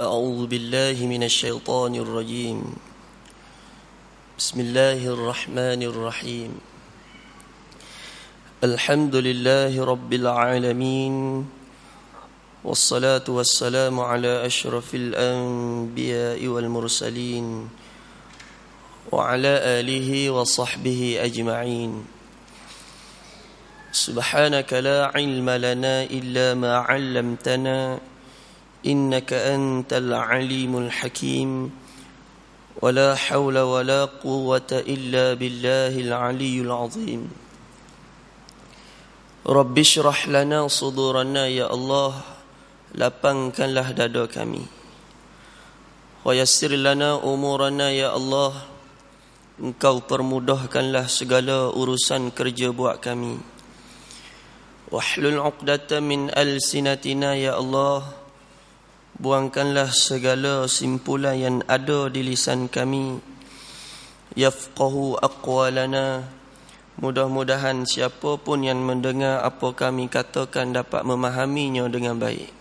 أعوذ بالله من الشيطان الرجيم بسم الله الرحمن الرحيم الحمد لله رب العالمين والصلاة والسلام على أشرف الأنبياء والمرسلين وعلى آله وصحبه أجمعين سبحانك لا علم لنا إلا ما علمتنا إنك أنت العليم الحكيم ولا حول ولا قوة إلا بالله العلي العظيم رب اشرح لنا صدورنا يا الله لبنكن له دادو كمي ويسر لنا أمورنا يا الله Engkau permudahkanlah segala urusan kerja buat kami. Wahlul uqdatan min alsinatina ya Allah. Buangkanlah segala simpulan yang ada di lisan kami Yafqahu aqwalana Mudah-mudahan siapapun yang mendengar apa kami katakan dapat memahaminya dengan baik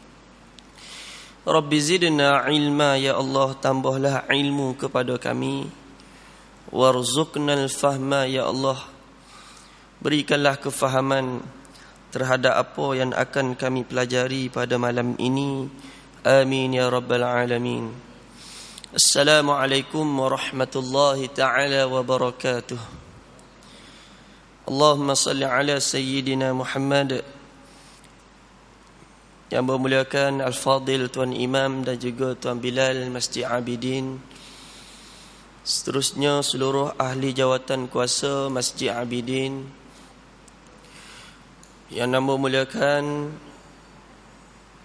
Rabbi zidna ilma ya Allah tambahlah ilmu kepada kami Warzuknal fahma ya Allah Berikanlah kefahaman terhadap apa yang akan kami pelajari pada malam ini. آمين يا رب العالمين السلام عليكم ورحمة الله تعالى وبركاته اللهم صل على سيدنا محمد Yang memuliakan Al-Fadil Tuan Imam dan juga Tuan Bilal Masjid Abidin Seterusnya seluruh ahli jawatan kuasa Masjid Abidin Yang nama muliakan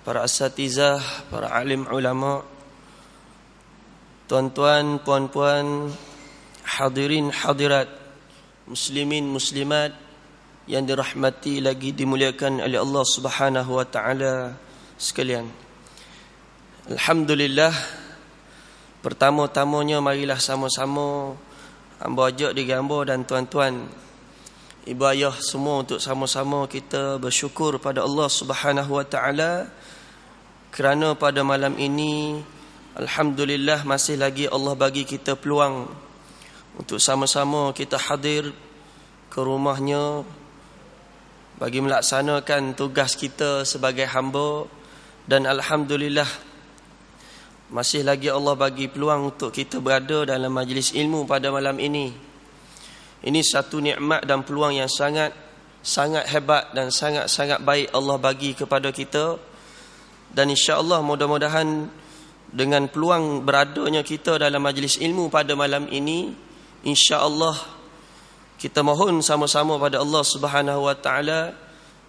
para asatizah, para alim ulama, tuan-tuan, puan-puan, hadirin hadirat, muslimin muslimat yang dirahmati lagi dimuliakan oleh Allah Subhanahu wa taala sekalian. Alhamdulillah pertama-tamanya marilah sama-sama hamba ajak digambar dan tuan-tuan ibu ayah semua untuk sama-sama kita bersyukur pada Allah Subhanahu wa taala kerana pada malam ini alhamdulillah masih lagi Allah bagi kita peluang untuk sama-sama kita hadir ke rumahnya bagi melaksanakan tugas kita sebagai hamba dan alhamdulillah masih lagi Allah bagi peluang untuk kita berada dalam majlis ilmu pada malam ini ini satu nikmat dan peluang yang sangat sangat hebat dan sangat-sangat baik Allah bagi kepada kita dan insya-Allah mudah-mudahan dengan peluang beradanya kita dalam majlis ilmu pada malam ini insya-Allah kita mohon sama-sama pada Allah Subhanahu wa taala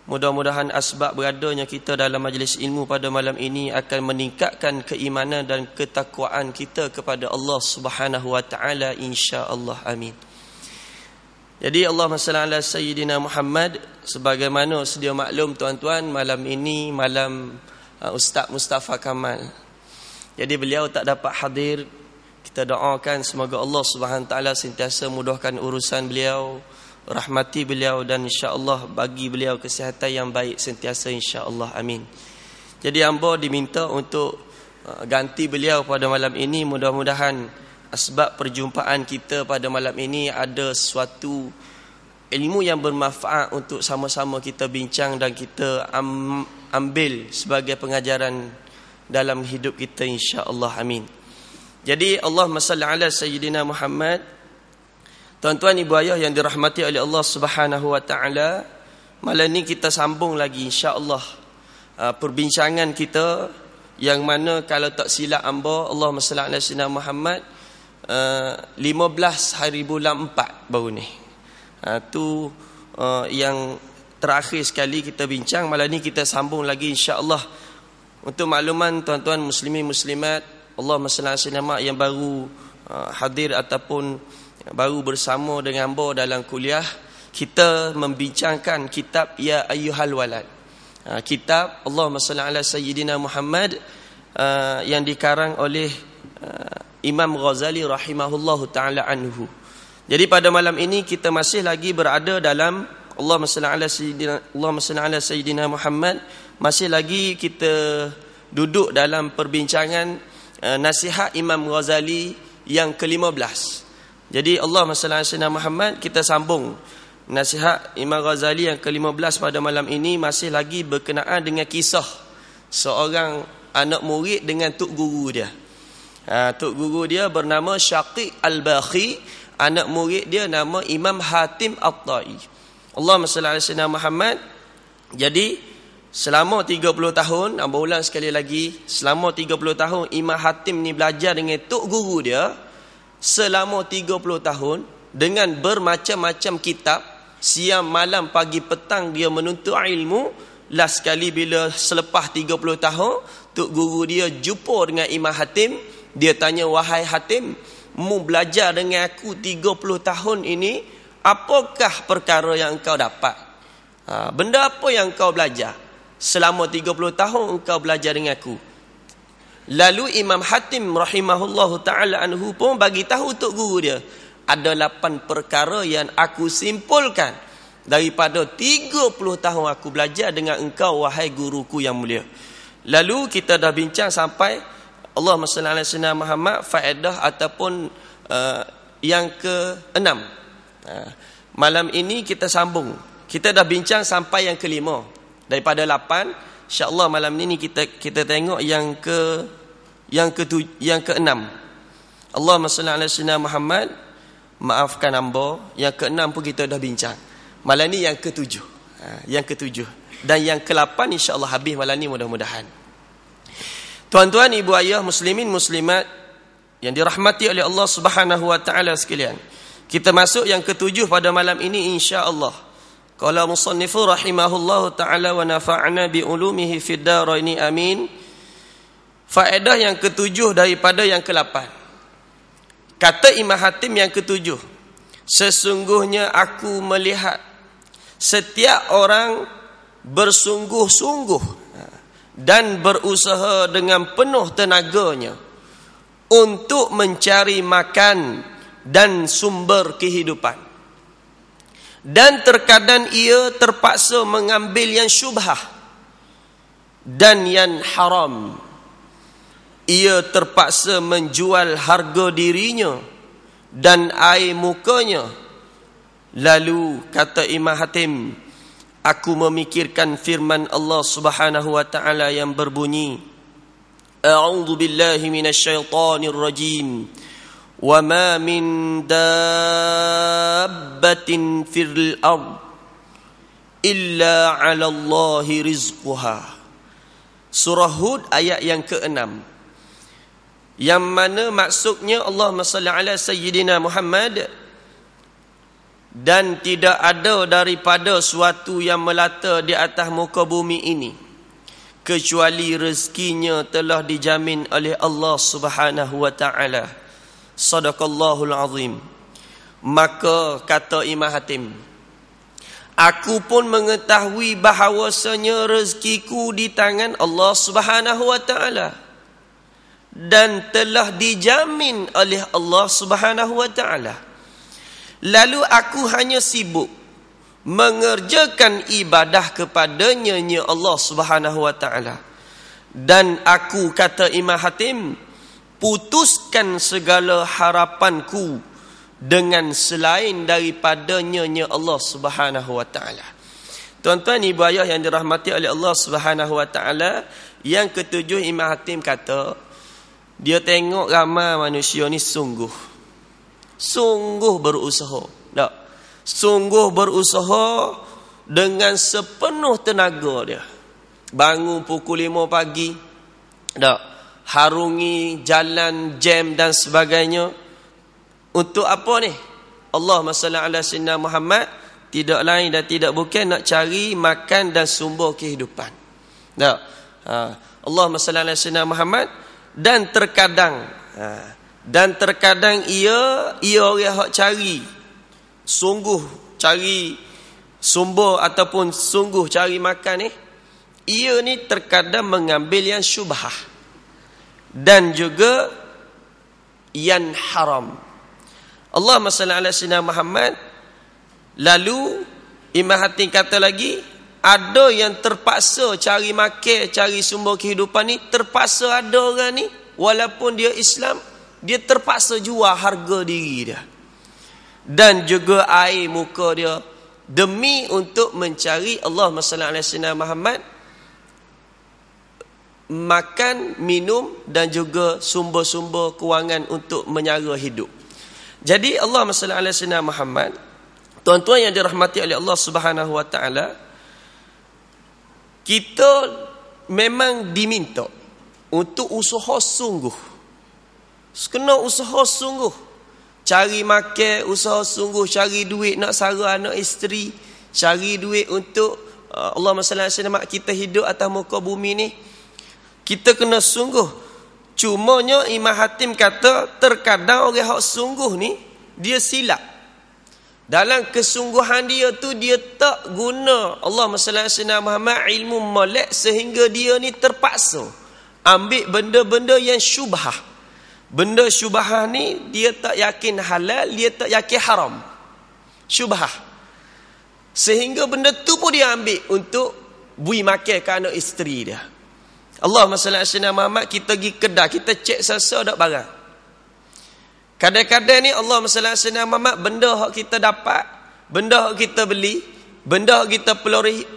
mudah-mudahan asbab beradanya kita dalam majlis ilmu pada malam ini akan meningkatkan keimanan dan ketakwaan kita kepada Allah Subhanahu wa taala insya-Allah amin jadi Allah sallallahu alaihi sayyidina Muhammad sebagaimana sedia maklum tuan-tuan malam ini malam Ah, Ustaz Mustafa Kamal. Jadi beliau tak dapat hadir. Kita doakan semoga Allah Subhanahu taala sentiasa mudahkan urusan beliau, rahmati beliau dan insya-Allah bagi beliau kesihatan yang baik sentiasa insya-Allah. Amin. Jadi hamba diminta untuk ah, ganti beliau pada malam ini mudah-mudahan sebab perjumpaan kita pada malam ini ada sesuatu ilmu yang bermanfaat untuk sama-sama kita bincang dan kita ambil sebagai pengajaran dalam hidup kita insya-Allah amin. Jadi Allah salli ala sayyidina Muhammad. Tuan-tuan ibu ayah yang dirahmati oleh Allah Subhanahu wa taala, malam ni kita sambung lagi insya-Allah ah, perbincangan kita yang mana kalau tak silap amba Allah salli ala sayyidina Muhammad 15 ah, hari bulan 4 baru ni itu ah, ah, yang terakhir sekali kita bincang. Malam ni kita sambung lagi insya Allah Untuk makluman tuan-tuan muslimi muslimat. Allah SWT yang baru ah, hadir ataupun baru bersama dengan Bo dalam kuliah. Kita membincangkan kitab Ya Ayuhal Walad. kitab Allah sayyidina Muhammad yang dikarang oleh Imam Ghazali rahimahullahu taala anhu. Jadi pada malam ini kita masih lagi berada dalam Allah Masya Allah Masya Sayyidina Muhammad masih lagi kita duduk dalam perbincangan uh, nasihat Imam Ghazali yang ke-15. Jadi Allah Masya Allah Muhammad kita sambung nasihat Imam Ghazali yang ke-15 pada malam ini masih lagi berkenaan dengan kisah seorang anak murid dengan tok guru dia. Ha, tok guru dia bernama Syaqiq Al-Bakhi anak murid dia nama Imam Hatim Al tai Allah salli ala Muhammad. Jadi selama 30 tahun, nambah ulang sekali lagi, selama 30 tahun Imam Hatim ni belajar dengan tok guru dia selama 30 tahun dengan bermacam-macam kitab, siang malam pagi petang dia menuntut ilmu. Last sekali bila selepas 30 tahun, tok guru dia jumpa dengan Imam Hatim, dia tanya wahai Hatim, mu belajar dengan aku 30 tahun ini, apakah perkara yang kau dapat? Ha, benda apa yang kau belajar? Selama 30 tahun engkau belajar dengan aku. Lalu Imam Hatim rahimahullahu taala anhu pun bagi tahu tok guru dia, ada lapan perkara yang aku simpulkan daripada 30 tahun aku belajar dengan engkau wahai guruku yang mulia. Lalu kita dah bincang sampai Allah sallallahu alaihi wasallam Muhammad faedah ataupun uh, yang ke enam Uh, malam ini kita sambung. Kita dah bincang sampai yang kelima daripada lapan, Insya-Allah malam ini kita kita tengok yang ke yang ke tu yang ke enam Allah sallallahu alaihi wasallam Muhammad maafkan hamba. Yang ke enam pun kita dah bincang. Malam ini yang ketujuh Uh, yang ketujuh dan yang ke-8 insya-Allah habis malam ini mudah-mudahan. Tuan-tuan, ibu ayah, muslimin, muslimat yang dirahmati oleh Allah Subhanahu wa taala sekalian. Kita masuk yang ketujuh pada malam ini insya-Allah. Qala musannifu rahimahullahu taala wa nafa'na bi ulumihi fid daraini amin. Faedah yang ketujuh daripada yang kelapan. Kata Imam Hatim yang ketujuh, sesungguhnya aku melihat setiap orang bersungguh-sungguh dan berusaha dengan penuh tenaganya untuk mencari makan dan sumber kehidupan. Dan terkadang ia terpaksa mengambil yang syubhah dan yang haram. Ia terpaksa menjual harga dirinya dan air mukanya. Lalu kata Imam Hatim, aku memikirkan firman Allah Subhanahu wa taala yang berbunyi A'udzu billahi minasyaitonir rajim wa ma min dabbatin fil ard illa 'ala Allah rizquha Surah Hud ayat yang ke-6 yang mana maksudnya Allah sallallahu alaihi sayyidina Muhammad dan tidak ada daripada suatu yang melata di atas muka bumi ini kecuali rezekinya telah dijamin oleh Allah Subhanahu wa taala. Sadaqallahul azim. Maka kata Imam Hatim, aku pun mengetahui bahawasanya rezekiku di tangan Allah Subhanahu wa taala dan telah dijamin oleh Allah Subhanahu wa taala. Lalu aku hanya sibuk mengerjakan ibadah kepadanya nya Allah Subhanahu wa taala. Dan aku kata Imam Hatim putuskan segala harapanku dengan selain daripadanya nya Allah Subhanahu wa taala. Tuan-tuan ibu ayah yang dirahmati oleh Allah Subhanahu wa taala, yang ketujuh Imam Hatim kata dia tengok ramai manusia ni sungguh Sungguh berusaha. Tak. Sungguh berusaha dengan sepenuh tenaga dia. Bangun pukul 5 pagi. Tak. Harungi jalan jam dan sebagainya. Untuk apa ni? Allah masalah ala sinna Muhammad. Tidak lain dan tidak bukan nak cari makan dan sumber kehidupan. Tak. Ha. Allah masalah ala sinna Muhammad. Dan terkadang. Ha, dan terkadang ia ia orang hak cari sungguh cari sumber ataupun sungguh cari makan ni eh? ia ni terkadang mengambil yang syubhah dan juga yang haram Allah sallallahu alaihi wasallam Muhammad lalu Imam Hatim kata lagi ada yang terpaksa cari makan cari sumber kehidupan ni terpaksa ada orang ni walaupun dia Islam dia terpaksa jual harga diri dia dan juga air muka dia demi untuk mencari Allah sallallahu alaihi Muhammad makan minum dan juga sumber-sumber kewangan untuk menyara hidup jadi Allah sallallahu alaihi Muhammad tuan-tuan yang dirahmati oleh Allah Subhanahu kita memang diminta untuk usaha sungguh Kena usaha sungguh Cari makan, usaha sungguh Cari duit nak sara anak isteri Cari duit untuk uh, Allah SWT kita hidup atas muka bumi ni Kita kena sungguh Cuma Cumanya Imam Hatim kata Terkadang orang yang sungguh ni Dia silap dalam kesungguhan dia tu dia tak guna Allah Subhanahu Muhammad ilmu molek sehingga dia ni terpaksa ambil benda-benda yang syubhah benda syubhah ni dia tak yakin halal dia tak yakin haram syubhah sehingga benda tu pun dia ambil untuk bui makan ke anak isteri dia Allah masalah Sina Muhammad kita pergi kedai kita cek sasa dak barang kadang-kadang ni Allah masalah Sina Muhammad benda hak kita dapat benda hak kita beli benda hak kita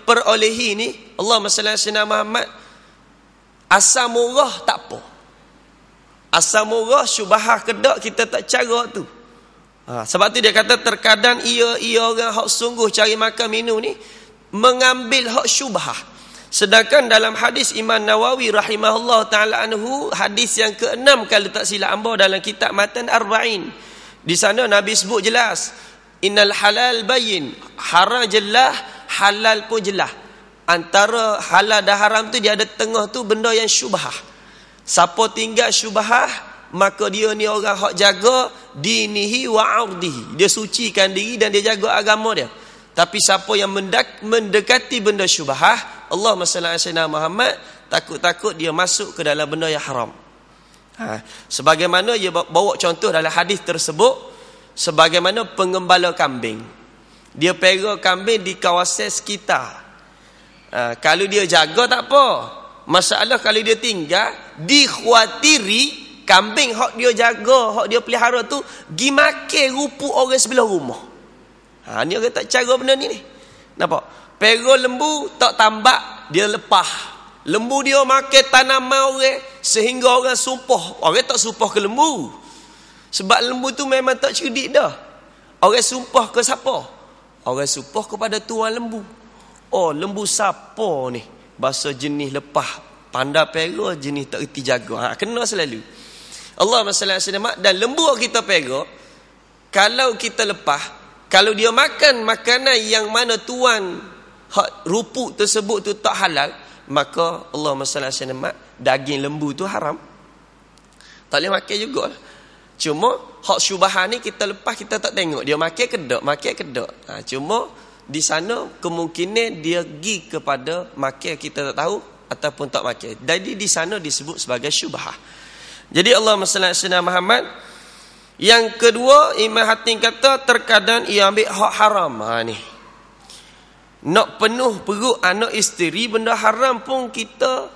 perolehi ni Allah masalah Sina Muhammad asam murah tak apa Asam murah syubahah kedak kita tak cara tu. Ha, sebab tu dia kata terkadang ia-ia orang hak sungguh cari makan minum ni mengambil hak syubahah. Sedangkan dalam hadis Imam Nawawi rahimahullah ta'ala anhu hadis yang keenam kalau tak silap ambar dalam kitab Matan Arba'in. Di sana Nabi sebut jelas. Innal halal bayin. Haram jelah, halal pun jelah. Antara halal dan haram tu dia ada tengah tu benda yang syubahah. Siapa tinggal syubhah maka dia ni orang hak jaga dinihi wa ardihi. Dia sucikan diri dan dia jaga agama dia. Tapi siapa yang mendekati benda syubhah, Allah sallallahu alaihi wasallam Muhammad takut-takut dia masuk ke dalam benda yang haram. Ha. sebagaimana dia bawa contoh dalam hadis tersebut sebagaimana pengembala kambing. Dia pera kambing di kawasan sekitar. Ha, kalau dia jaga tak apa. Masalah kalau dia tinggal, dikhawatiri kambing hok dia jaga, hok dia pelihara tu gi makan rupuk orang sebelah rumah. Ha ni orang tak cara benda ni ni. Nampak? Pero lembu tak tambak, dia lepah. Lembu dia makan tanaman orang sehingga orang sumpah. Orang tak sumpah ke lembu. Sebab lembu tu memang tak cerdik dah. Orang sumpah ke siapa? Orang sumpah kepada tuan lembu. Oh, lembu siapa ni? bahasa jenis lepah panda pera jenis tak reti jaga ha, kena selalu Allah SWT dan lembu kita pera kalau kita lepah kalau dia makan makanan yang mana tuan hak rupuk tersebut tu tak halal maka Allah SWT daging lembu tu haram tak boleh makan juga cuma hak syubahan ni kita lepah kita tak tengok dia makan kedok tak makan ke ha, cuma di sana kemungkinan dia pergi kepada makir kita tak tahu ataupun tak makir. Jadi di sana disebut sebagai syubhah. Jadi Allah SWT Muhammad yang kedua Imam Hatim kata terkadang ia ambil hak haram ha, ni. Nak penuh perut anak isteri benda haram pun kita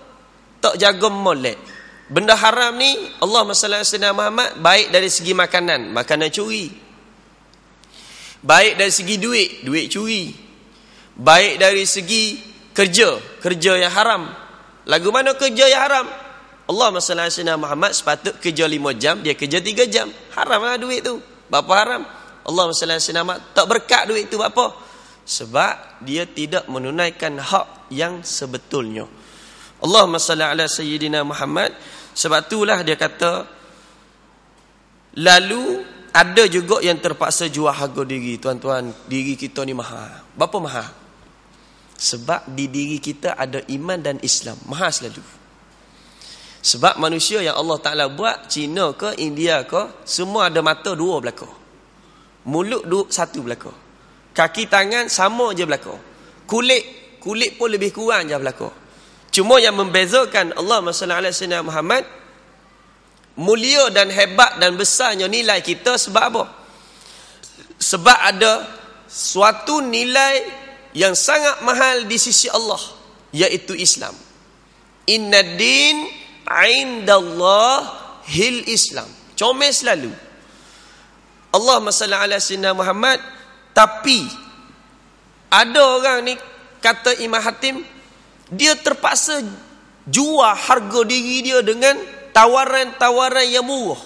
tak jaga molek. Benda haram ni Allah SWT Muhammad baik dari segi makanan. Makanan curi. Baik dari segi duit, duit curi. Baik dari segi kerja, kerja yang haram. Lagu mana kerja yang haram? Allah SWT Muhammad sepatut kerja lima jam, dia kerja tiga jam. Haramlah duit tu. Bapa haram? Allah SWT Muhammad tak berkat duit tu bapa. Sebab dia tidak menunaikan hak yang sebetulnya. Allah SWT Muhammad sebab itulah dia kata lalu ada juga yang terpaksa jual harga diri. Tuan-tuan, diri kita ni mahal. Berapa mahal? Sebab di diri kita ada iman dan Islam. Mahal selalu. Sebab manusia yang Allah Ta'ala buat, Cina ke, India ke, semua ada mata dua belakang. Mulut dua, satu belakang. Kaki tangan sama je belakang. Kulit, kulit pun lebih kurang je belakang. Cuma yang membezakan Allah SWT Muhammad, mulia dan hebat dan besarnya nilai kita sebab apa? Sebab ada suatu nilai yang sangat mahal di sisi Allah yaitu Islam. Inna din indallah hil Islam. Comel selalu. Allah masalah ala sinna Muhammad tapi ada orang ni kata Imam Hatim dia terpaksa jual harga diri dia dengan tawaran-tawaran yang murah.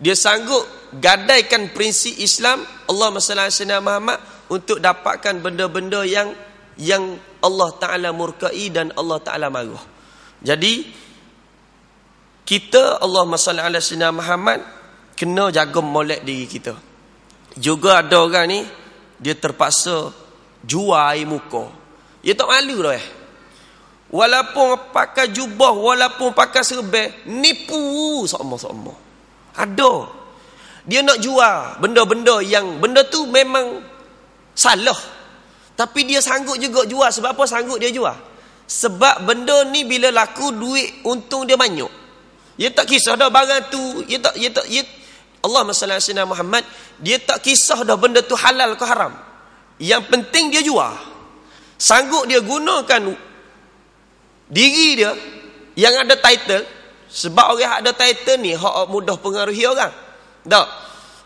Dia sanggup gadaikan prinsip Islam Allah SWT Muhammad untuk dapatkan benda-benda yang yang Allah Ta'ala murkai dan Allah Ta'ala marah. Jadi, kita Allah SWT Muhammad kena jaga molek diri kita. Juga ada orang ni, dia terpaksa jual air muka. Dia tak malu lah. eh walaupun pakai jubah walaupun pakai serban nipu sama-sama ada dia nak jual benda-benda yang benda tu memang salah tapi dia sanggup juga jual sebab apa sanggup dia jual sebab benda ni bila laku duit untung dia banyak dia tak kisah dah barang tu dia tak dia tak dia, Allah Subhanahu Muhammad dia tak kisah dah benda tu halal ke haram yang penting dia jual sanggup dia gunakan diri dia yang ada title sebab orang ada title ni hak mudah pengaruhi orang tak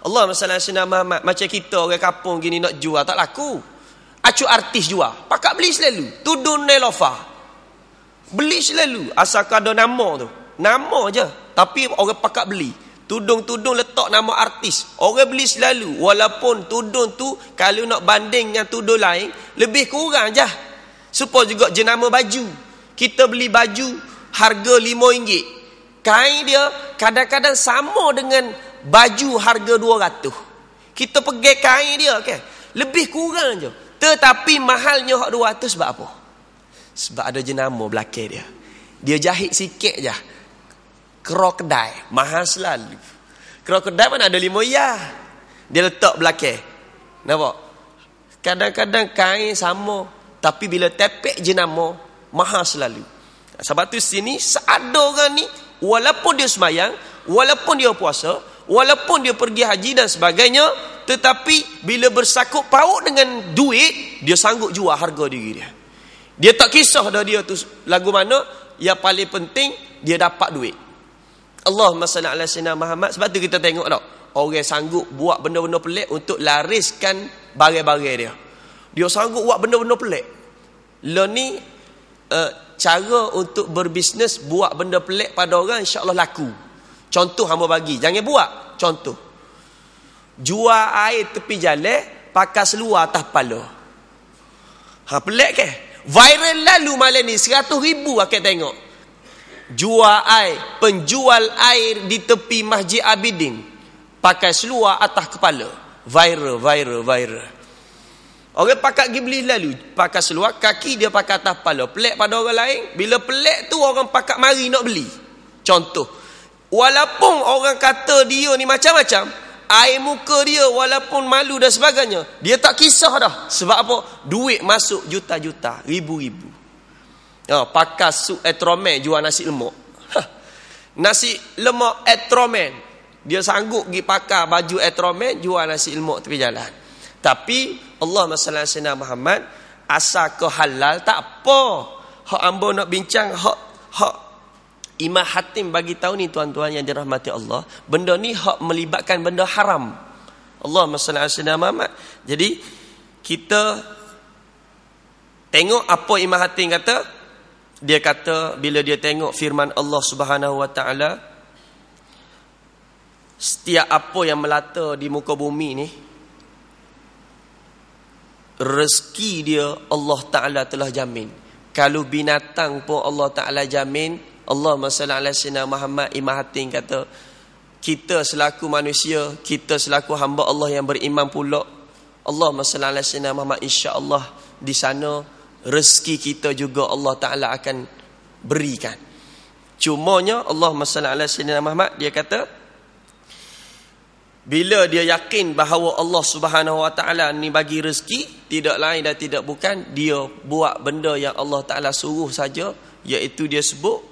Allah masalah sini Muhammad macam kita orang kampung gini nak jual tak laku acu artis jual pakak beli selalu tudun nelofa beli selalu asalkan ada nama tu nama je tapi orang pakak beli tudung-tudung letak nama artis orang beli selalu walaupun tudung tu kalau nak banding dengan tudung lain lebih kurang je supaya juga jenama baju kita beli baju harga RM5. Kain dia kadang-kadang sama dengan baju harga RM200. Kita pergi kain dia. Okay? Lebih kurang je. Tetapi mahalnya RM200 sebab apa? Sebab ada jenama belakang dia. Dia jahit sikit je. Krokodai. Mahal selalu. Krokodai mana ada RM5. Ya? Dia letak belakang. Nampak? Kadang-kadang kain sama. Tapi bila tepek jenama maha selalu sebab tu sini seada orang ni walaupun dia semayang walaupun dia puasa walaupun dia pergi haji dan sebagainya tetapi bila bersakut paut dengan duit dia sanggup jual harga diri dia dia tak kisah dah dia tu lagu mana yang paling penting dia dapat duit Allah salli ala sayyidina Muhammad sebab tu kita tengok tak orang sanggup buat benda-benda pelik untuk lariskan barang-barang dia dia sanggup buat benda-benda pelik Lo lah ni uh, cara untuk berbisnes buat benda pelik pada orang insyaallah laku. Contoh hamba bagi, jangan buat. Contoh. Jual air tepi jalan pakai seluar atas kepala. Ha pelik ke? Viral lalu malam ni 100 ribu akan tengok. Jual air, penjual air di tepi Masjid Abidin pakai seluar atas kepala. Viral, viral, viral. Orang pakat beli lalu, pakai seluar, kaki dia pakai atas kepala. Pelik pada orang lain, bila pelik tu orang pakai mari nak beli. Contoh, walaupun orang kata dia ni macam-macam, air muka dia walaupun malu dan sebagainya, dia tak kisah dah. Sebab apa? Duit masuk juta-juta, ribu-ribu. Ha, pakai suk etromen jual nasi lemak. Ha, nasi lemak etromen. Dia sanggup pergi pakai baju etromen jual nasi lemak tepi jalan. Tapi Allah masalah sena Muhammad asal ke halal tak apa. Hak ambo nak bincang hak hak Imam Hatim bagi tahu ni tuan-tuan yang dirahmati Allah, benda ni hak melibatkan benda haram. Allah masalah sena Muhammad. Jadi kita tengok apa Imam Hatim kata, dia kata bila dia tengok firman Allah Subhanahu Wa Taala setiap apa yang melata di muka bumi ni rezeki dia Allah Ta'ala telah jamin. Kalau binatang pun Allah Ta'ala jamin, Allah SWT Muhammad Imam Hatim kata, kita selaku manusia, kita selaku hamba Allah yang beriman pula, Allah SWT Muhammad Allah di sana, rezeki kita juga Allah Ta'ala akan berikan. Cumanya Allah SWT Muhammad dia kata, bila dia yakin bahawa Allah Subhanahu Wa Taala ni bagi rezeki tidak lain dan tidak bukan dia buat benda yang Allah Taala suruh saja iaitu dia sebut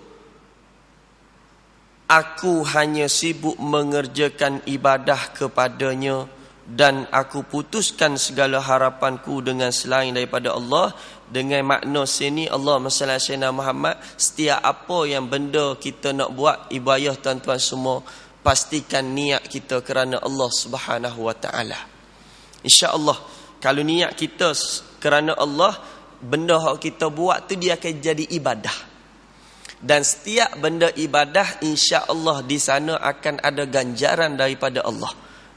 aku hanya sibuk mengerjakan ibadah kepadanya dan aku putuskan segala harapanku dengan selain daripada Allah dengan makna sini Allah sallallahu alaihi Muhammad setiap apa yang benda kita nak buat ibadah tuan-tuan semua pastikan niat kita kerana Allah Subhanahu wa taala. Insya-Allah kalau niat kita kerana Allah, benda yang kita buat tu dia akan jadi ibadah. Dan setiap benda ibadah insya-Allah di sana akan ada ganjaran daripada Allah,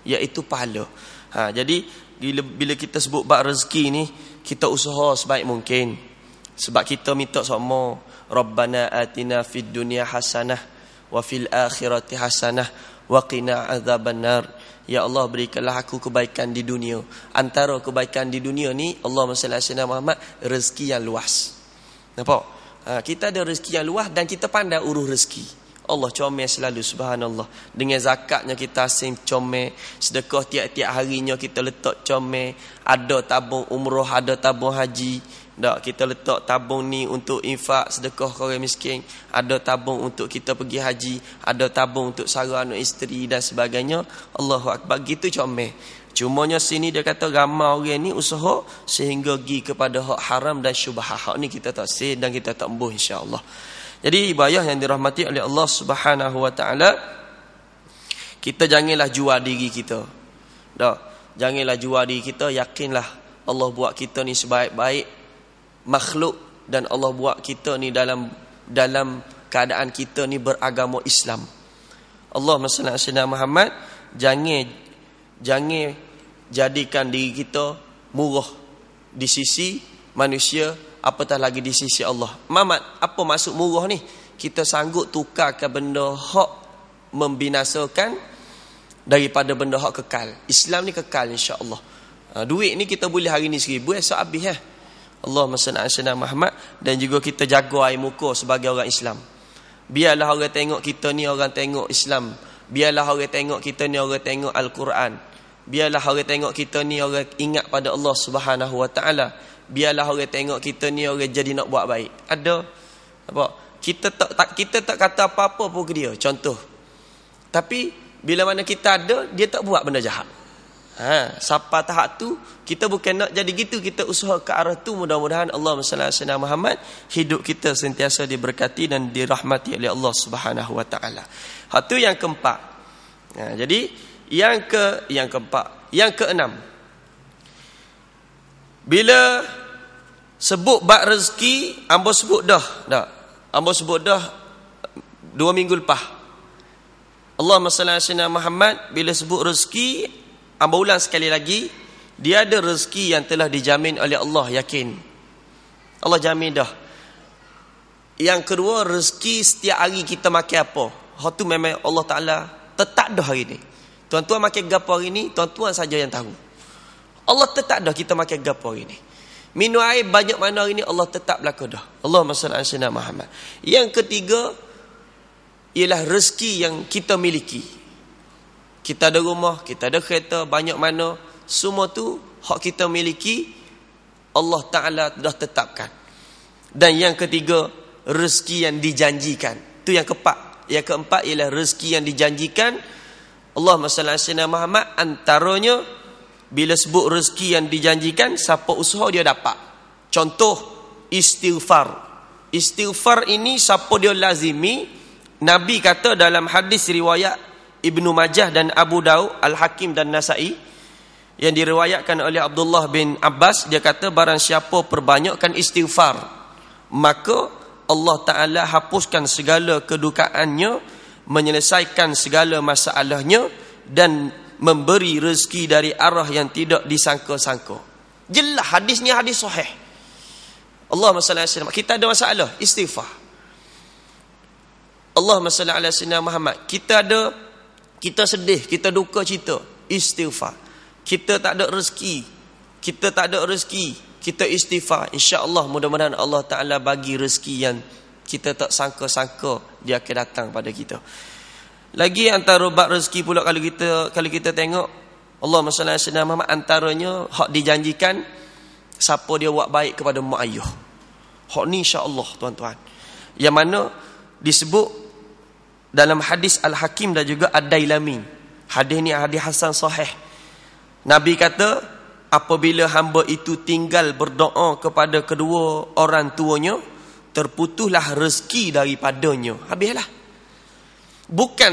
iaitu pahala. Ha, jadi bila, bila kita sebut bab rezeki ni, kita usaha sebaik mungkin. Sebab kita minta semua Rabbana atina fid dunia hasanah wa fil akhirati hasanah wa qina azaban nar ya Allah berikanlah aku kebaikan di dunia antara kebaikan di dunia ni Allah sallallahu alaihi wasallam Muhammad rezeki yang luas nampak ha, kita ada rezeki yang luas dan kita pandai urus rezeki Allah comel selalu subhanallah dengan zakatnya kita asim comel sedekah tiap-tiap harinya kita letak comel ada tabung umrah ada tabung haji tak, kita letak tabung ni untuk infak sedekah orang miskin. Ada tabung untuk kita pergi haji. Ada tabung untuk sara anak isteri dan sebagainya. Allahu Akbar. Gitu comel. Cumanya sini dia kata ramai orang ni usaha sehingga pergi kepada hak haram dan syubahah. Hak ni kita tak sih dan kita tak embuh insyaAllah. Jadi ibayah yang dirahmati oleh Allah subhanahu wa ta'ala. Kita janganlah jual diri kita. Tak. Janganlah jual diri kita. Yakinlah Allah buat kita ni sebaik-baik makhluk dan Allah buat kita ni dalam dalam keadaan kita ni beragama Islam. Allah sallallahu alaihi Muhammad jangan jangan jadikan diri kita murah di sisi manusia apatah lagi di sisi Allah. Mamat, apa maksud murah ni? Kita sanggup tukar ke benda hak membinasakan daripada benda hak kekal. Islam ni kekal insya-Allah. Uh, duit ni kita boleh hari ni sikit, buat esok habis eh. Ya? Allahumma salli ala sayyidina Muhammad dan juga kita jaga air muka sebagai orang Islam. Biarlah orang tengok kita ni orang tengok Islam. Biarlah orang tengok kita ni orang tengok Al-Quran. Biarlah orang tengok kita ni orang ingat pada Allah Subhanahu Wa Taala. Biarlah orang tengok kita ni orang jadi nak buat baik. Ada apa? Kita tak, tak kita tak kata apa-apa pun ke dia. Contoh. Tapi bila mana kita ada, dia tak buat benda jahat. Ha, siapa tahap tu kita bukan nak jadi gitu kita usaha ke arah tu mudah-mudahan Allah sallallahu alaihi wasallam Muhammad hidup kita sentiasa diberkati dan dirahmati oleh Allah Subhanahu wa taala. Ha tu yang keempat. Ha, jadi yang ke yang keempat, yang keenam. Bila sebut bab rezeki, ambo sebut dah, dah. Ambo sebut dah dua minggu lepas. Allah sallallahu alaihi wasallam Muhammad bila sebut rezeki Hamba ulang sekali lagi, dia ada rezeki yang telah dijamin oleh Allah yakin. Allah jamin dah. Yang kedua, rezeki setiap hari kita makan apa? Hal tu memang Allah Ta'ala tetap dah hari ni. Tuan-tuan makan gapa hari ni, tuan-tuan saja yang tahu. Allah tetap dah kita makan gapa hari ni. Minum air banyak mana hari ni, Allah tetap berlaku dah. Allah SWT. Yang ketiga, ialah rezeki yang kita miliki kita ada rumah, kita ada kereta, banyak mana, semua tu hak kita miliki Allah Taala dah tetapkan. Dan yang ketiga, rezeki yang dijanjikan. Tu yang keempat. Yang keempat ialah rezeki yang dijanjikan Allah Masya Muhammad antaranya bila sebut rezeki yang dijanjikan siapa usaha dia dapat. Contoh istighfar. Istighfar ini siapa dia lazimi Nabi kata dalam hadis riwayat Ibnu Majah dan Abu Daud Al-Hakim dan Nasai yang diriwayatkan oleh Abdullah bin Abbas dia kata barang siapa perbanyakkan istighfar maka Allah Ta'ala hapuskan segala kedukaannya menyelesaikan segala masalahnya dan memberi rezeki dari arah yang tidak disangka-sangka jelas hadisnya hadis sahih Allahumma salli alaihi wasallam kita ada masalah istighfar Allahumma salli alaihi wasallam Muhammad kita ada kita sedih, kita duka cita, istighfar. Kita tak ada rezeki. Kita tak ada rezeki. Kita istighfar. InsyaAllah mudah-mudahan Allah Ta'ala bagi rezeki yang kita tak sangka-sangka dia akan datang pada kita. Lagi antara bab rezeki pula kalau kita kalau kita tengok Allah Subhanahu Wa Ta'ala antaranya hak dijanjikan siapa dia buat baik kepada mak ayah. Hak ni insya-Allah tuan-tuan. Yang mana disebut dalam hadis Al-Hakim dan juga Ad-Dailami. Hadis ni hadis Hasan sahih. Nabi kata, apabila hamba itu tinggal berdoa kepada kedua orang tuanya, terputuslah rezeki daripadanya. Habislah. Bukan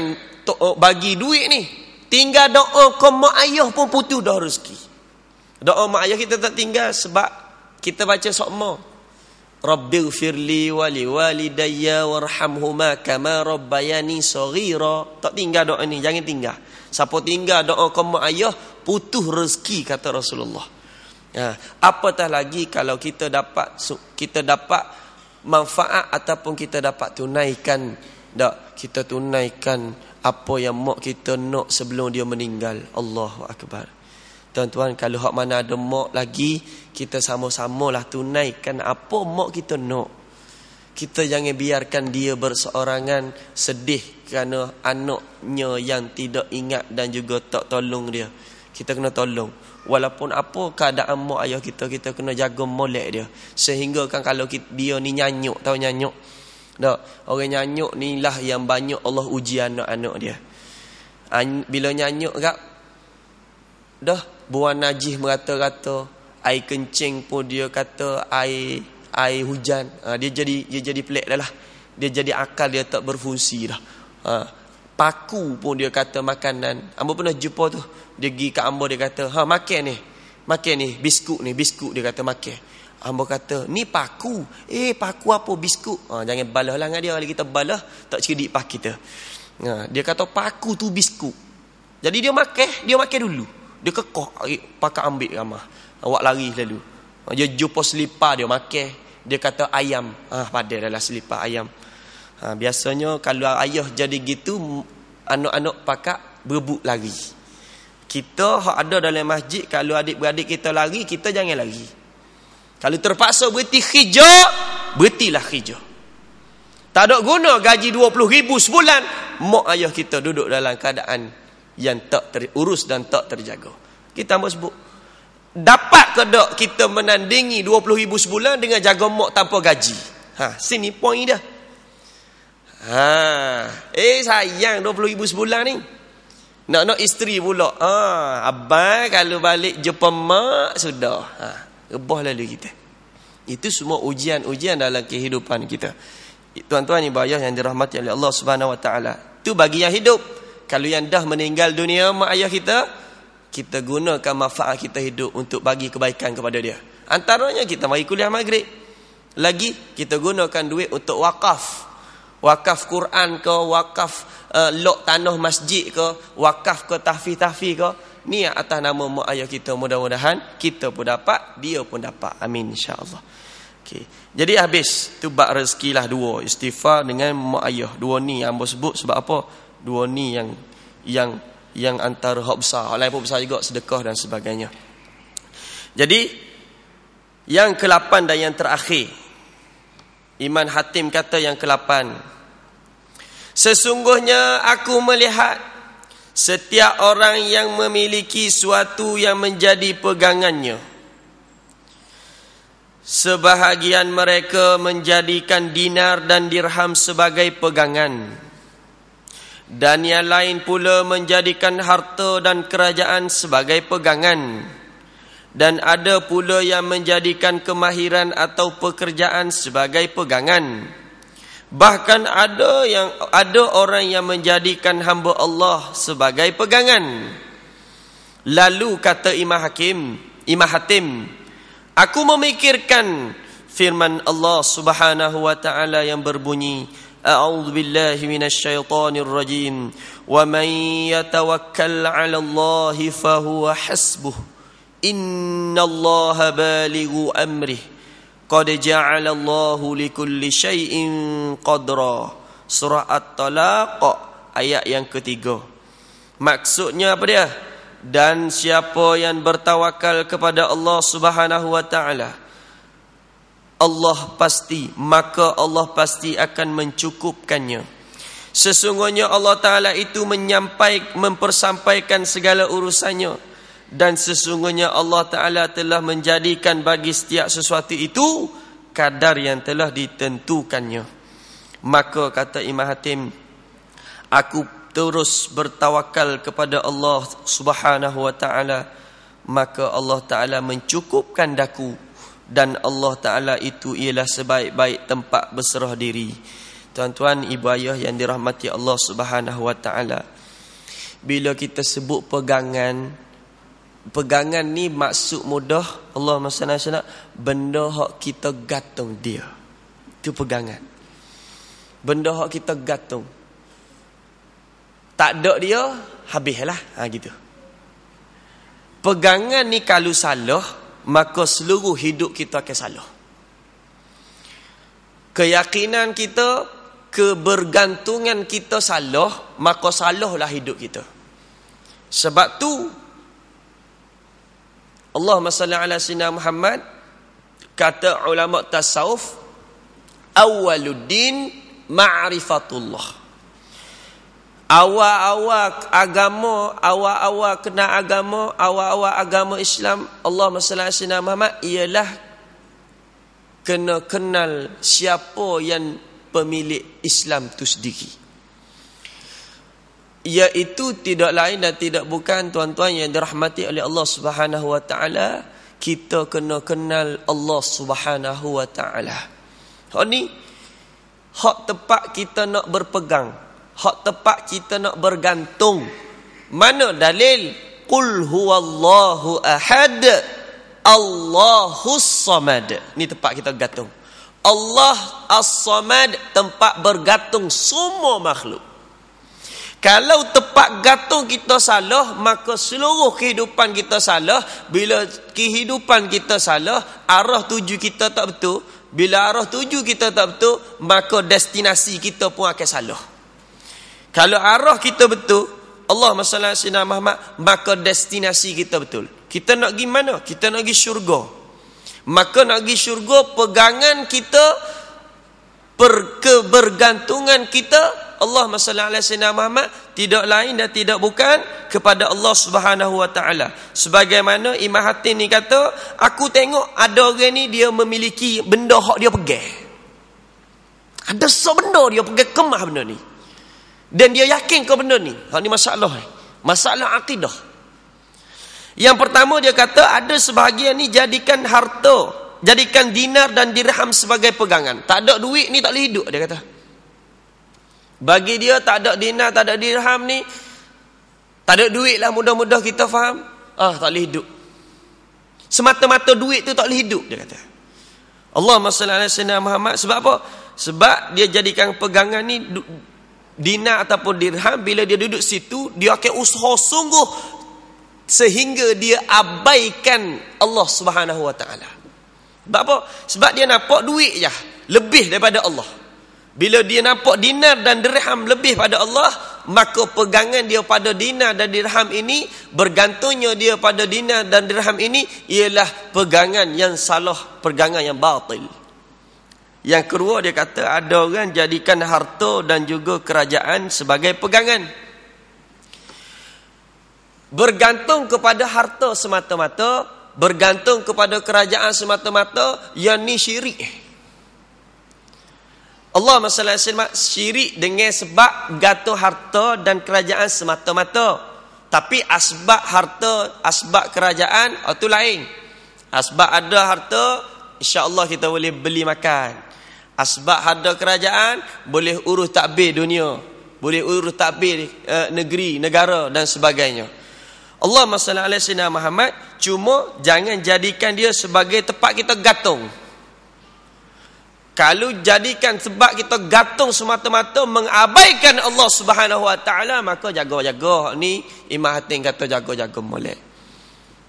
oh, bagi duit ni. Tinggal doa ke mak ayah pun putus dah rezeki. Doa mak ayah kita tak tinggal sebab kita baca sokma. Rabbi gfirli wali walidayya warhamhuma kama rabbayani saghira. Tak tinggal doa ni, jangan tinggal. Siapa tinggal doa kau mak ayah, putus rezeki kata Rasulullah. Ya, apatah lagi kalau kita dapat kita dapat manfaat ataupun kita dapat tunaikan dak kita tunaikan apa yang mak kita nak sebelum dia meninggal. Allahu akbar. Tuan-tuan, kalau hak mana ada mak lagi, kita sama-samalah tunaikan apa mak kita nak. Kita jangan biarkan dia berseorangan sedih kerana anaknya yang tidak ingat dan juga tak tolong dia. Kita kena tolong. Walaupun apa keadaan mak ayah kita, kita kena jaga molek dia. Sehingga kan kalau kita, dia ni nyanyuk, tahu nyanyuk? Tak. Orang nyanyuk ni lah yang banyak Allah uji anak-anak dia. Bila nyanyuk kat dah buah najis merata-rata air kencing pun dia kata air air hujan ha, dia jadi dia jadi pelik dah lah dia jadi akal dia tak berfungsi dah ha, paku pun dia kata makanan ambo pernah jumpa tu dia pergi ke ambo dia kata ha makan ni makan ni biskut ni biskut dia kata makan Ambo kata, ni paku. Eh, paku apa? Biskut. Ha, jangan balah lah dengan dia. Kalau kita balah, tak cedik pak kita. Ha, dia kata, paku tu biskut. Jadi dia makan, dia makan dulu. Dia kekoh eh, pakai ambil ramah. Awak lari lalu. Dia jumpa selipar dia makan. Dia kata ayam. Ah ha, pada dalam selipar ayam. Ha, biasanya kalau ayah jadi gitu anak-anak pakak berebut lari. Kita hak ada dalam masjid kalau adik-beradik kita lari kita jangan lari. Kalau terpaksa berhenti hijau, berhentilah hijau. Tak ada guna gaji 20 ribu sebulan. Mak ayah kita duduk dalam keadaan yang tak terurus dan tak terjaga. Kita mau sebut. Dapat ke tak kita menandingi 20 ribu sebulan dengan jaga mak tanpa gaji? Ha, sini poin dia. Ha, eh sayang 20 ribu sebulan ni. Nak-nak isteri pula. Ha, abang kalau balik jumpa mak sudah. Ha, rebah lalu kita. Itu semua ujian-ujian dalam kehidupan kita. Tuan-tuan ibu ayah yang dirahmati oleh Allah Subhanahu Wa Taala. Itu bagi yang hidup. Kalau yang dah meninggal dunia mak ayah kita, kita gunakan manfaat kita hidup untuk bagi kebaikan kepada dia. Antaranya kita mari kuliah maghrib. Lagi kita gunakan duit untuk wakaf. Wakaf Quran ke, wakaf uh, lok tanah masjid ke, wakaf ke tahfi-tahfi ke. Ni atas nama mak ayah kita mudah-mudahan kita pun dapat, dia pun dapat. Amin Insya Allah. Okay. Jadi habis tu bak rezekilah dua istighfar dengan mak ayah. Dua ni yang ambo sebut sebab apa? dua ni yang yang yang antara hak besar hak lain pun besar juga sedekah dan sebagainya jadi yang ke-8 dan yang terakhir Iman Hatim kata yang ke-8 Sesungguhnya aku melihat setiap orang yang memiliki suatu yang menjadi pegangannya sebahagian mereka menjadikan dinar dan dirham sebagai pegangan dan yang lain pula menjadikan harta dan kerajaan sebagai pegangan dan ada pula yang menjadikan kemahiran atau pekerjaan sebagai pegangan bahkan ada yang ada orang yang menjadikan hamba Allah sebagai pegangan lalu kata Imam Hakim Imam Hatim aku memikirkan firman Allah Subhanahu wa taala yang berbunyi اعوذ بالله من الشيطان الرجيم ومن يتوكل على الله فهو حسبه ان الله بالغ امره قد جعل الله لكل شيء قدرا surah at-talaq ayat yang ketiga maksudnya apa dia dan siapa yang bertawakal kepada Allah Subhanahu wa taala Allah pasti maka Allah pasti akan mencukupkannya sesungguhnya Allah taala itu menyampaikan mempersampaikan segala urusannya dan sesungguhnya Allah taala telah menjadikan bagi setiap sesuatu itu kadar yang telah ditentukannya maka kata Imam Hatim aku terus bertawakal kepada Allah Subhanahu wa taala maka Allah taala mencukupkan daku dan Allah Ta'ala itu ialah sebaik-baik tempat berserah diri. Tuan-tuan, ibu ayah yang dirahmati Allah Subhanahu Wa Ta'ala. Bila kita sebut pegangan, pegangan ni maksud mudah Allah Masya benda hak kita gantung dia. Itu pegangan. Benda hak kita gantung. Tak ada dia, habislah. Ha, gitu. Pegangan ni kalau salah, maka seluruh hidup kita akan salah. Keyakinan kita, kebergantungan kita salah, maka salahlah hidup kita. Sebab tu Allah masalla ala sina Muhammad kata ulama tasawuf awaluddin ma'rifatullah. Ma Awak awak agama, awak awak kena agama, awak awak agama Islam, Allah masalah Sina Muhammad ialah kena kenal siapa yang pemilik Islam tu sendiri. Iaitu tidak lain dan tidak bukan tuan-tuan yang dirahmati oleh Allah Subhanahu Wa Taala kita kena kenal Allah Subhanahu Wa Taala. Hak ni hak tepat kita nak berpegang. Hak tepat kita nak bergantung. Mana dalil? Qul Allahu ahad. Allahus samad. Ni tempat kita bergantung Allah as-samad tempat bergantung semua makhluk. Kalau tempat gantung kita salah, maka seluruh kehidupan kita salah. Bila kehidupan kita salah, arah tuju kita tak betul. Bila arah tuju kita tak betul, maka destinasi kita pun akan salah. Kalau arah kita betul, Allah masalah Sina Muhammad, maka destinasi kita betul. Kita nak pergi mana? Kita nak pergi syurga. Maka nak pergi syurga, pegangan kita, perkebergantungan kita, Allah masalah ala Sina Muhammad, tidak lain dan tidak bukan kepada Allah subhanahu wa ta'ala. Sebagaimana Imam Hatim ni kata, aku tengok ada orang ni dia memiliki benda hak dia pegang. Ada sebenar dia pegang kemah benda ni. Dan dia yakin kau benda ni. Hal ni masalah. Masalah akidah. Yang pertama dia kata ada sebahagian ni jadikan harta. Jadikan dinar dan dirham sebagai pegangan. Tak ada duit ni tak boleh hidup dia kata. Bagi dia tak ada dinar, tak ada dirham ni. Tak ada duit lah mudah-mudah kita faham. Ah tak boleh hidup. Semata-mata duit tu tak boleh hidup dia kata. Allahumma salli ala sayyidina Muhammad sebab apa? Sebab dia jadikan pegangan ni dinar ataupun dirham bila dia duduk situ dia akan usaha sungguh sehingga dia abaikan Allah Subhanahu Wa Taala. Sebab apa? Sebab dia nampak duit je lebih daripada Allah. Bila dia nampak dinar dan dirham lebih pada Allah, maka pegangan dia pada dinar dan dirham ini bergantungnya dia pada dinar dan dirham ini ialah pegangan yang salah, pegangan yang batil. Yang kedua dia kata ada orang jadikan harta dan juga kerajaan sebagai pegangan. Bergantung kepada harta semata-mata, bergantung kepada kerajaan semata-mata, yang ni syirik. Allah masalah syirik dengan sebab gato harta dan kerajaan semata-mata. Tapi asbab harta, asbab kerajaan, itu oh, lain. Asbab ada harta, Allah kita boleh beli makan. Asbab harta kerajaan boleh urus takbir dunia, boleh urus takbir uh, negeri, negara dan sebagainya. Allah sallallahu alaihi wasallam Muhammad cuma jangan jadikan dia sebagai tempat kita gatung Kalau jadikan sebab kita gatung semata-mata mengabaikan Allah Subhanahu Wa Taala maka jaga-jaga ni Imam Hatim kata jaga-jaga molek.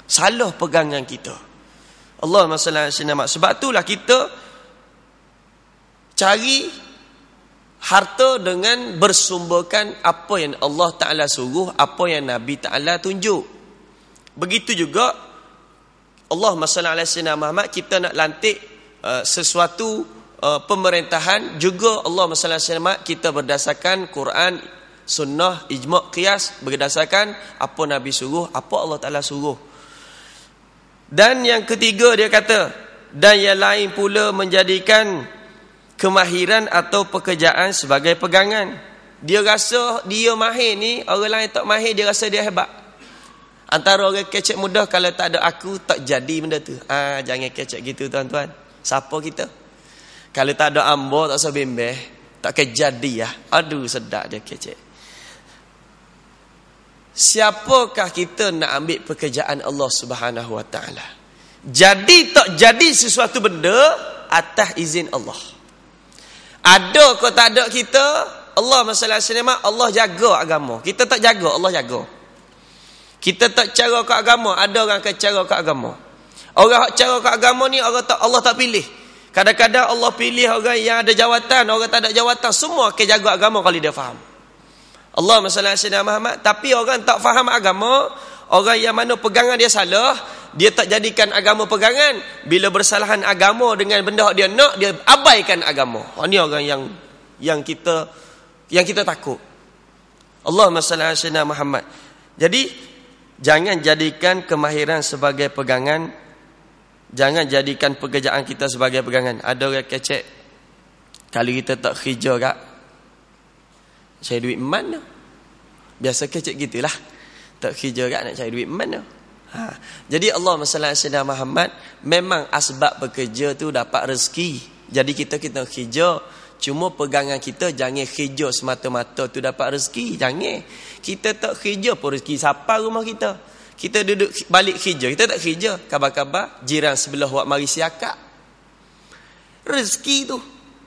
Salah pegangan kita. Allah sallallahu alaihi wasallam sebab itulah kita cari harta dengan bersumberkan apa yang Allah Ta'ala suruh, apa yang Nabi Ta'ala tunjuk. Begitu juga, Allah SWT Muhammad, kita nak lantik uh, sesuatu uh, pemerintahan, juga Allah SWT Muhammad, kita berdasarkan Quran, sunnah, ijma' qiyas, berdasarkan apa Nabi suruh, apa Allah Ta'ala suruh. Dan yang ketiga dia kata, dan yang lain pula menjadikan kemahiran atau pekerjaan sebagai pegangan. Dia rasa dia mahir ni, orang lain tak mahir, dia rasa dia hebat. Antara orang kecek mudah, kalau tak ada aku, tak jadi benda tu. Ah, ha, jangan kecek gitu tuan-tuan. Siapa kita? Kalau tak ada ambo, tak usah bimbeh, tak kejadi lah. Ya. Aduh, sedak dia kecek. Siapakah kita nak ambil pekerjaan Allah Subhanahu Wa Taala? Jadi tak jadi sesuatu benda atas izin Allah ada ke tak ada kita Allah masalah selama Allah jaga agama kita tak jaga Allah jaga kita tak cara ke agama ada orang ke cara ke agama orang hak cara ke agama ni orang tak Allah tak pilih kadang-kadang Allah pilih orang yang ada jawatan orang tak ada jawatan semua ke jaga agama kalau dia faham Allah masalah selama Muhammad tapi orang tak faham agama Orang yang mana pegangan dia salah, dia tak jadikan agama pegangan. Bila bersalahan agama dengan benda yang dia nak, dia abaikan agama. Ini ha, orang yang yang kita yang kita takut. Allahumma salli ala sayyidina Muhammad. Jadi jangan jadikan kemahiran sebagai pegangan. Jangan jadikan pekerjaan kita sebagai pegangan. Ada orang kecek. Kalau kita tak kerja kak, saya duit mana? Biasa kecek gitulah. Tak kerja kan nak cari duit mana? Ha. Jadi Allah masalah Sayyidina Muhammad memang asbab bekerja tu dapat rezeki. Jadi kita kita kerja cuma pegangan kita jangan kerja semata-mata tu dapat rezeki. Jangan. Kita tak kerja pun rezeki sampai rumah kita. Kita duduk balik kerja, kita tak kerja. Kabar-kabar jiran sebelah buat mari siakak. Rezeki tu.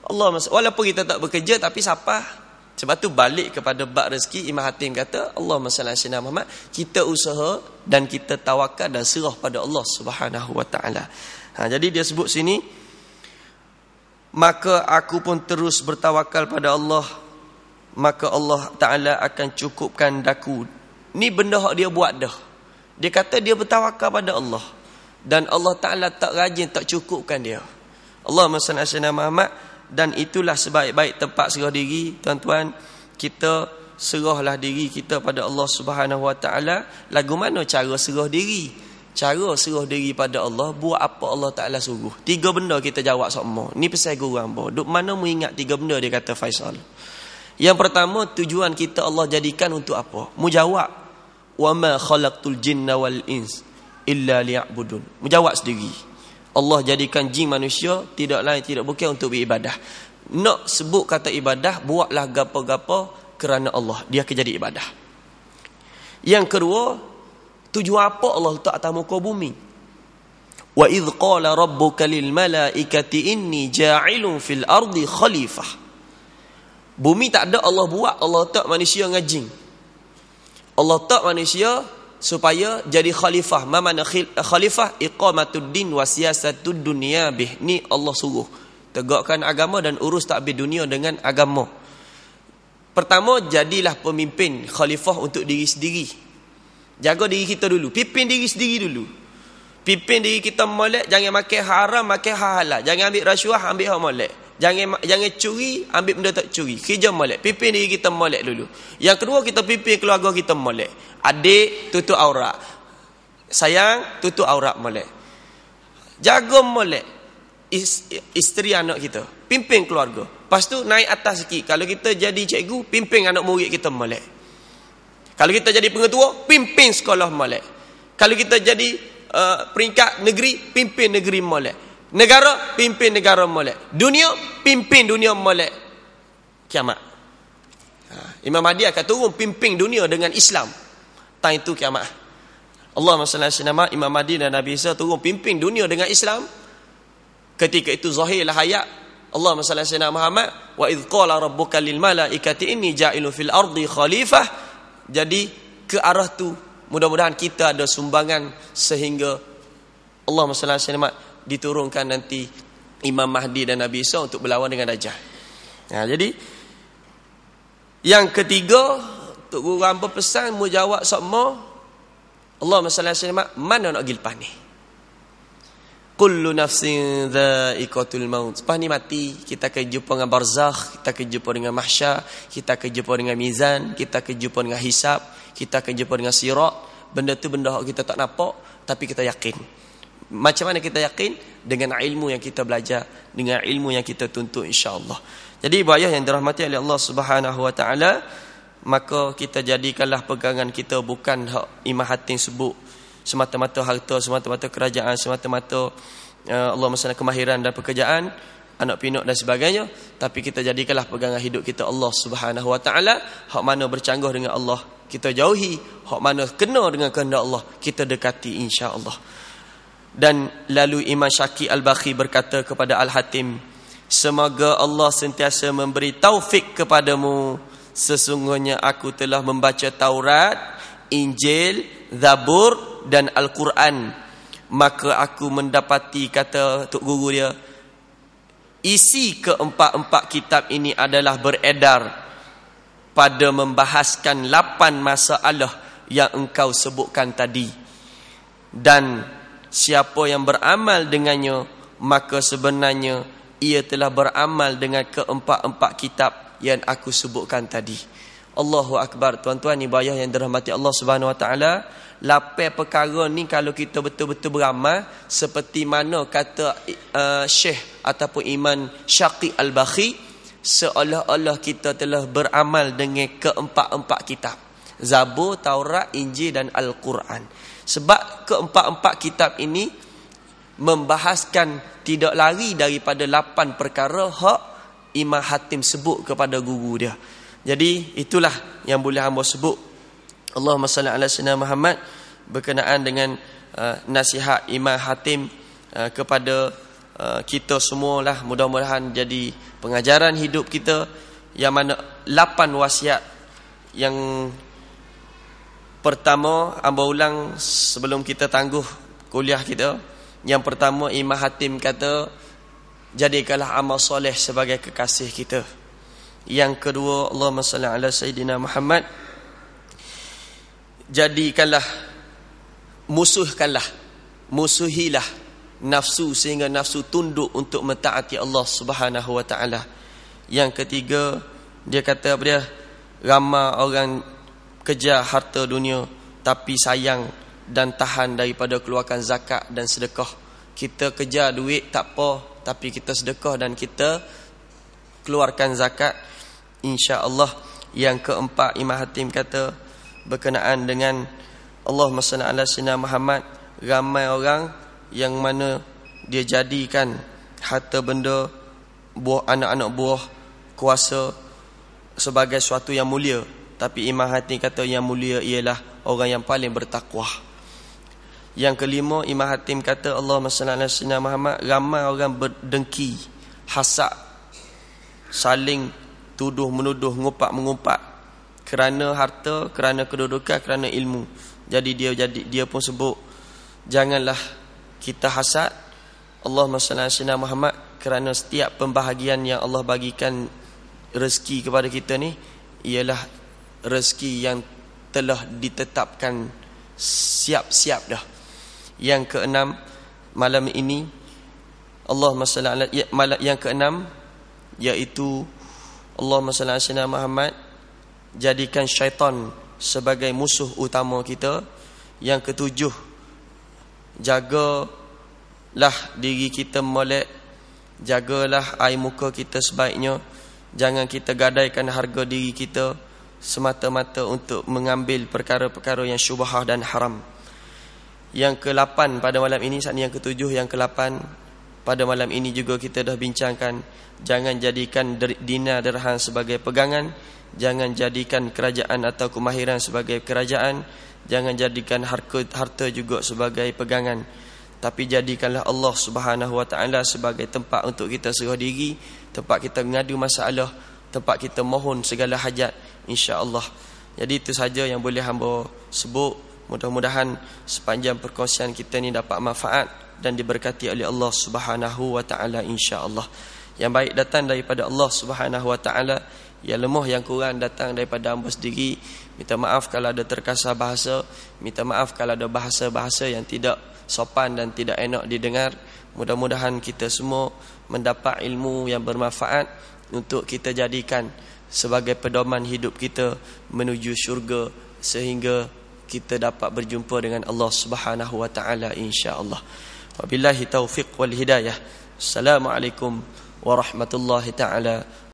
Allah masalah. walaupun kita tak bekerja tapi siapa? Sebab tu balik kepada bak rezeki Imam Hatim kata Allah salli ala sayyidina Muhammad kita usaha dan kita tawakal dan serah pada Allah Subhanahu wa taala. Ha jadi dia sebut sini maka aku pun terus bertawakal pada Allah maka Allah taala akan cukupkan daku. Ni benda hak dia buat dah. Dia kata dia bertawakal pada Allah dan Allah taala tak rajin tak cukupkan dia. Allahumma salli ala sayyidina Muhammad dan itulah sebaik-baik tempat serah diri tuan-tuan kita serahlah diri kita pada Allah Subhanahu Wa Taala lagu mana cara serah diri cara serah diri pada Allah buat apa Allah Taala suruh tiga benda kita jawab semua. ni pesan guru hangpa duk mana mengingat tiga benda dia kata Faisal yang pertama tujuan kita Allah jadikan untuk apa mu jawab wa ma khalaqtul jinna wal ins illa liya'budun mu jawab sendiri Allah jadikan jin manusia tidak lain tidak bukan untuk beribadah. Nak sebut kata ibadah buatlah gapo-gapo kerana Allah. Dia akan jadi ibadah. Yang kedua, tujuan apa Allah letak atas muka bumi? Wa id qala rabbuka lil malaikati inni ja'ilun fil ardi khalifah. Bumi tak ada Allah buat, Allah tak manusia dengan jin. Allah tak manusia supaya jadi khalifah. Ma mana khalifah? Iqamatuddin wa siyasatud dunya bih. Ni Allah suruh. Tegakkan agama dan urus takbir dunia dengan agama. Pertama, jadilah pemimpin khalifah untuk diri sendiri. Jaga diri kita dulu. Pimpin diri sendiri dulu. Pimpin diri kita molek, jangan makan haram, makan halal. Lah. Jangan ambil rasuah, ambil hak molek. Jangan jangan curi, ambil benda tak curi. Kerja molek. Pimpin diri kita molek dulu. Yang kedua, kita pimpin keluarga kita molek. Adik, tutup aurat. Sayang, tutup aurat molek. Jaga molek. Is, isteri anak kita. Pimpin keluarga. Lepas tu, naik atas sikit. Kalau kita jadi cikgu, pimpin anak murid kita molek. Kalau kita jadi pengetua, pimpin sekolah molek. Kalau kita jadi uh, peringkat negeri, pimpin negeri molek. Negara pimpin negara molek. Dunia pimpin dunia molek. Kiamat. Ha, Imam Mahdi akan turun pimpin dunia dengan Islam. Tang itu kiamat. Allah SWT, Imam Mahdi dan Nabi Isa turun pimpin dunia dengan Islam. Ketika itu zahirlah hayat. Allah SWT, Muhammad. Wa idh qala rabbuka lil malaikati inni ja'ilu fil ardi khalifah. Jadi ke arah tu mudah-mudahan kita ada sumbangan sehingga Allah SWT diturunkan nanti Imam Mahdi dan Nabi Isa untuk berlawan dengan Dajjal. Nah, ya, jadi yang ketiga Tok Guru Rampa pesan mu jawab semua. Allah sallallahu alaihi wasallam mana nak gilpah ni? Kullu nafsin dha'iqatul maut. Sepas ni mati, kita akan jumpa dengan barzakh, kita akan jumpa dengan mahsyar, kita akan jumpa dengan mizan, kita akan jumpa dengan hisab, kita akan jumpa dengan sirat. Benda tu benda kita tak nampak tapi kita yakin macam mana kita yakin dengan ilmu yang kita belajar dengan ilmu yang kita tuntut insyaallah jadi ibu ayah yang dirahmati oleh Allah Subhanahu maka kita jadikanlah pegangan kita bukan hak imahatin sebut semata-mata harta semata-mata kerajaan semata-mata eh, Allah Maha kemahiran dan pekerjaan anak pinok dan sebagainya tapi kita jadikanlah pegangan hidup kita Allah Subhanahu hak mana bercanggah dengan Allah kita jauhi hak mana kena dengan kehendak Allah kita dekati insyaallah dan lalu Imam Syaki Al-Bakhi berkata kepada Al-Hatim, Semoga Allah sentiasa memberi taufik kepadamu. Sesungguhnya aku telah membaca Taurat, Injil, Zabur dan Al-Quran. Maka aku mendapati, kata Tok Guru dia, isi keempat-empat kitab ini adalah beredar pada membahaskan lapan masalah yang engkau sebutkan tadi. Dan Siapa yang beramal dengannya Maka sebenarnya Ia telah beramal dengan keempat-empat kitab Yang aku sebutkan tadi Allahu Akbar Tuan-tuan ibu ayah yang dirahmati Allah Subhanahu Wa Taala. lapai perkara ni kalau kita betul-betul beramal Seperti mana kata uh, Syekh ataupun Iman Syakir Al-Bakhi Seolah-olah kita telah beramal dengan keempat-empat kitab Zabur, Taurat, Injil dan Al-Quran sebab keempat-empat kitab ini membahaskan tidak lari daripada lapan perkara hak Imam Hatim sebut kepada guru dia. Jadi itulah yang boleh hamba sebut. Allahumma salli ala sayyidina Muhammad berkenaan dengan uh, nasihat Imam Hatim uh, kepada uh, kita lah. mudah-mudahan jadi pengajaran hidup kita yang mana lapan wasiat yang pertama ambo ulang sebelum kita tangguh kuliah kita yang pertama Imam Hatim kata jadikanlah amal soleh sebagai kekasih kita yang kedua Allahumma salli ala sayidina Muhammad jadikanlah musuhkanlah musuhilah nafsu sehingga nafsu tunduk untuk mentaati Allah Subhanahu wa taala yang ketiga dia kata apa dia ramai orang kejar harta dunia tapi sayang dan tahan daripada keluarkan zakat dan sedekah. Kita kejar duit tak apa tapi kita sedekah dan kita keluarkan zakat insya-Allah. Yang keempat Imam Hatim kata berkenaan dengan Allah masya Allah Wa Muhammad ramai orang yang mana dia jadikan harta benda buah anak-anak buah kuasa sebagai suatu yang mulia tapi Imam Hati kata yang mulia ialah orang yang paling bertakwa. Yang kelima Imam Hatim kata Allah SWT Muhammad ramai orang berdengki, hasak, saling tuduh menuduh, ngupak mengupak kerana harta, kerana kedudukan, kerana ilmu. Jadi dia jadi dia pun sebut janganlah kita hasad Allah SWT Muhammad kerana setiap pembahagian yang Allah bagikan rezeki kepada kita ni ialah rezeki yang telah ditetapkan siap-siap dah. Yang keenam malam ini Allah salli ala ya, malam yang keenam iaitu Allah salli sayyidina Muhammad jadikan syaitan sebagai musuh utama kita. Yang ketujuh jaga lah diri kita molek jagalah air muka kita sebaiknya jangan kita gadaikan harga diri kita semata-mata untuk mengambil perkara-perkara yang syubhah dan haram. Yang ke-8 pada malam ini saat ini yang ke-7 yang ke-8 pada malam ini juga kita dah bincangkan jangan jadikan dina derhan sebagai pegangan, jangan jadikan kerajaan atau kemahiran sebagai kerajaan, jangan jadikan harta juga sebagai pegangan. Tapi jadikanlah Allah Subhanahu Wa Taala sebagai tempat untuk kita serah diri, tempat kita mengadu masalah, tempat kita mohon segala hajat insyaallah. Jadi itu saja yang boleh hamba sebut. Mudah-mudahan sepanjang perkongsian kita ini dapat manfaat dan diberkati oleh Allah Subhanahu wa taala insyaallah. Yang baik datang daripada Allah Subhanahu wa taala, yang lemah yang kurang datang daripada hamba sendiri. Minta maaf kalau ada terkasar bahasa, minta maaf kalau ada bahasa-bahasa yang tidak sopan dan tidak enak didengar. Mudah-mudahan kita semua mendapat ilmu yang bermanfaat untuk kita jadikan sebagai pedoman hidup kita menuju syurga sehingga kita dapat berjumpa dengan Allah Subhanahu wa taala insyaallah. Wabillahi taufiq wal hidayah. Assalamualaikum warahmatullahi taala